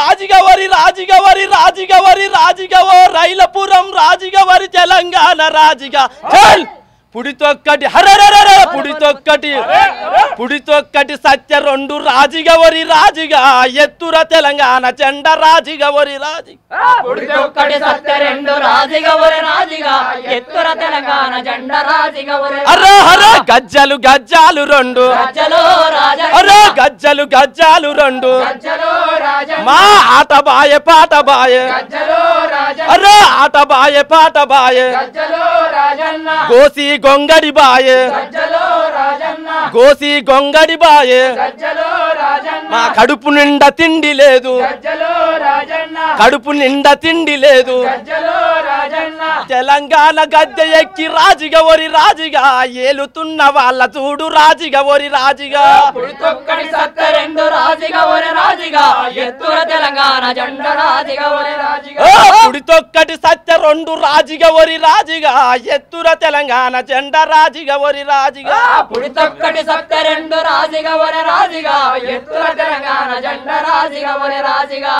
రాజిగవరి రాజిగవరి రాజిగవరి రాజుగవ రైలపురం రాజిగవరి తెలంగాణ రాజుగా పుడితొక్కటి హరరర పుడితొక్కటి పుడితొక్కటి సత్య రెండు రాజిగా వరి రాజిగా ఎత్తుర తెలంగాణ చెండ వరి పుడితొక్కటి సత్య రెండు రాజుగా వరి రాజుగా ఎత్తుర తెలంగాణ చెండ రాజిగా వరి అరే అరే గజ్జలు గజ్జాలు రెండు అరే గజ్జలు గజ్జాలు రెండు మా ఆట బాయ పాట బాయ అరే ఆట బాయ పాట బాయ గోసి గొంగడి బాయే గోసి గొంగడి బాయే మా కడుపు నిండా తిండి లేదు కడుపు నిండా తిండి లేదు తెలంగాణ గద్దె ఎక్కి రాజుగా ఒరి రాజుగా ఏలుతున్న వాళ్ళ చూడు రాజుగా ఒరి రాజుగా రాజుగా ఎత్తుర సత్య రెండు రాజిగా ఒరి రాజిగా ఎత్తుర తెలంగాణ జెండ రాజిగా ఒరి రాజిగా పుడితొక్కటి సత్య రెండు రాజిగా ఒరి రాజిగా ఎత్తుర తెలంగాణ జెండ రాజిగా ఒరి రాజిగా